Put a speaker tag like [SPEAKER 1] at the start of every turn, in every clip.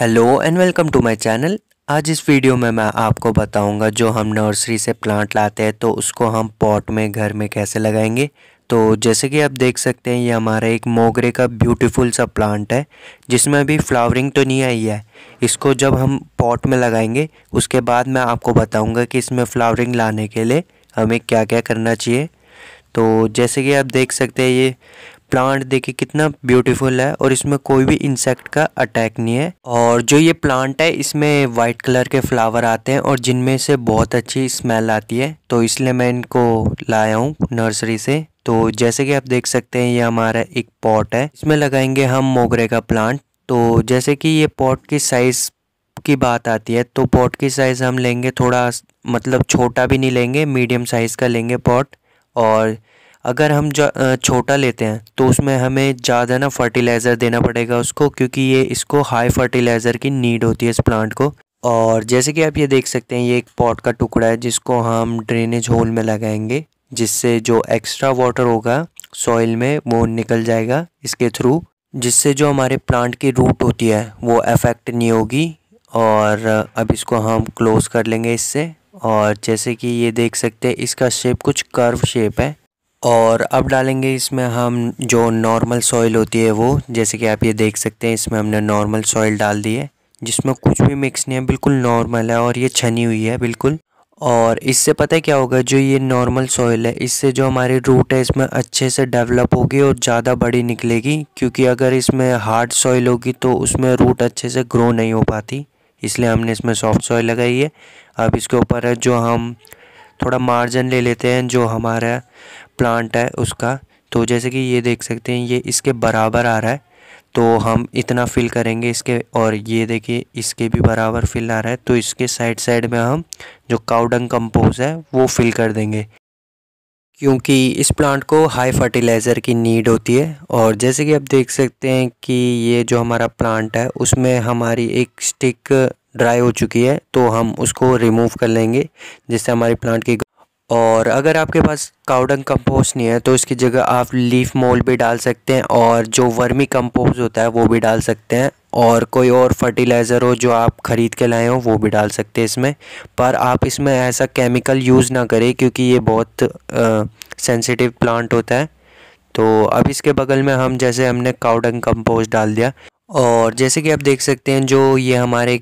[SPEAKER 1] hello and welcome to my channel आज इस video में मैं आपको बताऊंगा जो हम नर्सरी से प्लांट लाते हैं तो उसको हम पॉट में घर में कैसे लगाएंगे तो जैसे कि आप देख सकते हैं ये हमारा एक मोगरे का ब्यूटीफुल सा प्लांट है जिसमें अभी फ्लावरिंग तो नहीं आई है इसको जब हम पॉट में लगाएंगे उसके बाद मैं आपको बताऊँगा कि इसमें फ्लावरिंग लाने के लिए हमें क्या क्या करना चाहिए तो जैसे कि आप देख सकते हैं ये प्लांट देखिए कितना ब्यूटीफुल है और इसमें कोई भी इंसेक्ट का अटैक नहीं है और जो ये प्लांट है इसमें वाइट कलर के फ्लावर आते हैं और जिनमें से बहुत अच्छी स्मेल आती है तो इसलिए मैं इनको लाया हूँ नर्सरी से तो जैसे कि आप देख सकते हैं ये हमारा एक पॉट है इसमें लगाएंगे हम मोगरे का प्लांट तो जैसे कि ये पॉट की साइज़ की बात आती है तो पॉट की साइज़ हम लेंगे थोड़ा मतलब छोटा भी नहीं लेंगे मीडियम साइज़ का लेंगे पॉट और अगर हम छोटा लेते हैं तो उसमें हमें ज़्यादा ना फर्टिलाइज़र देना पड़ेगा उसको क्योंकि ये इसको हाई फर्टिलाइज़र की नीड होती है इस प्लांट को और जैसे कि आप ये देख सकते हैं ये एक पॉट का टुकड़ा है जिसको हम ड्रेनेज होल में लगाएंगे जिससे जो एक्स्ट्रा वाटर होगा सॉइल में वो निकल जाएगा इसके थ्रू जिससे जो हमारे प्लांट की रूट होती है वो अफेक्ट नहीं होगी और अब इसको हम क्लोज़ कर लेंगे इससे और जैसे कि ये देख सकते हैं इसका शेप कुछ कर्व शेप है और अब डालेंगे इसमें हम जो नॉर्मल सॉइल होती है वो जैसे कि आप ये देख सकते हैं इसमें हमने नॉर्मल सॉइल डाल दी है जिसमें कुछ भी मिक्स नहीं है बिल्कुल नॉर्मल है और ये छनी हुई है बिल्कुल और इससे पता है क्या होगा जो ये नॉर्मल सॉइल है इससे जो हमारी रूट है इसमें अच्छे से डेवलप होगी और ज़्यादा बड़ी निकलेगी क्योंकि अगर इसमें हार्ड सॉइल होगी तो उसमें रूट अच्छे से ग्रो नहीं हो पाती इसलिए हमने इसमें सॉफ्ट सॉइल लगाई है अब इसके ऊपर जो हम थोड़ा मार्जिन ले लेते हैं जो हमारा प्लांट है उसका तो जैसे कि ये देख सकते हैं ये इसके बराबर आ रहा है तो हम इतना फिल करेंगे इसके और ये देखिए इसके भी बराबर फिल आ रहा है तो इसके साइड साइड में हम जो काउडंग कंपोज है वो फिल कर देंगे क्योंकि इस प्लांट को हाई फर्टिलाइज़र की नीड होती है और जैसे कि आप देख सकते हैं कि ये जो हमारा प्लांट है उसमें हमारी एक स्टिक ड्राई हो चुकी है तो हम उसको रिमूव कर लेंगे जिससे हमारी प्लांट की और अगर आपके पास काउडंग कंपोस्ट नहीं है तो इसकी जगह आप लीफ मोल भी डाल सकते हैं और जो वर्मी कंपोस्ट होता है वो भी डाल सकते हैं और कोई और फर्टिलाइज़र हो जो आप ख़रीद के लाए हो वो भी डाल सकते हैं इसमें पर आप इसमें ऐसा केमिकल यूज़ ना करें क्योंकि ये बहुत सेंसिटिव प्लांट होता है तो अब इसके बगल में हम जैसे हमने काउडंग कंपोस्ट डाल दिया और जैसे कि आप देख सकते हैं जो ये हमारे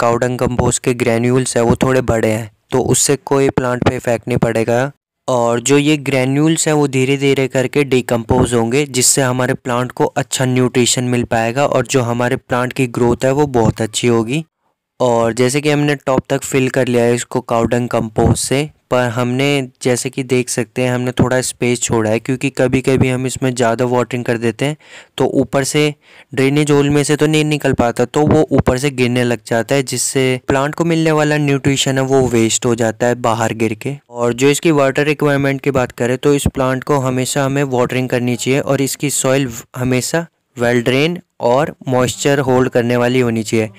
[SPEAKER 1] काउडंग कंपोस्ट के ग्रैन्यूल्स हैं वो थोड़े बड़े हैं तो उससे कोई प्लांट पे इफ़ेक्ट नहीं पड़ेगा और जो ये ग्रैन्यूल्स हैं वो धीरे धीरे करके डिकम्पोज होंगे जिससे हमारे प्लांट को अच्छा न्यूट्रिशन मिल पाएगा और जो हमारे प्लांट की ग्रोथ है वो बहुत अच्छी होगी और जैसे कि हमने टॉप तक फिल कर लिया है इसको काउडंग कंपोज से पर हमने जैसे कि देख सकते हैं हमने थोड़ा स्पेस छोड़ा है क्योंकि कभी कभी हम इसमें ज़्यादा वाटरिंग कर देते हैं तो ऊपर से ड्रेनेज होल में से तो नहीं निकल पाता तो वो ऊपर से गिरने लग जाता है जिससे प्लांट को मिलने वाला न्यूट्रिशन है वो वेस्ट हो जाता है बाहर गिर के और जो इसकी वाटर रिक्वायरमेंट की बात करें तो इस प्लांट को हमेशा हमें वाटरिंग करनी चाहिए और इसकी सॉइल हमेशा वेल ड्रेन और मॉइस्चर होल्ड करने वाली होनी चाहिए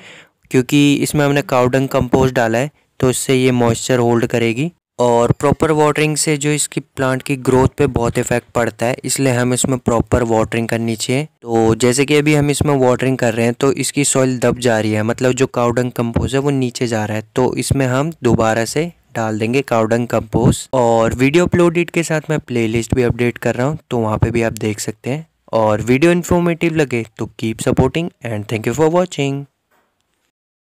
[SPEAKER 1] क्योंकि इसमें हमने काउडंग कंपोस्ट डाला है तो इससे ये मॉइस्चर होल्ड करेगी और प्रॉपर वाटरिंग से जो इसकी प्लांट की ग्रोथ पे बहुत इफेक्ट पड़ता है इसलिए हम इसमें प्रॉपर वाटरिंग करनी चाहिए तो जैसे कि अभी हम इसमें वाटरिंग कर रहे हैं तो इसकी सॉइल दब जा रही है मतलब जो काउडंग कंपोज है वो नीचे जा रहा है तो इसमें हम दोबारा से डाल देंगे काउडंग कंपोज और वीडियो अपलोडेड के साथ मैं प्ले भी अपडेट कर रहा हूँ तो वहाँ पर भी आप देख सकते हैं और वीडियो इन्फॉर्मेटिव लगे तो keep supporting and thank you for watching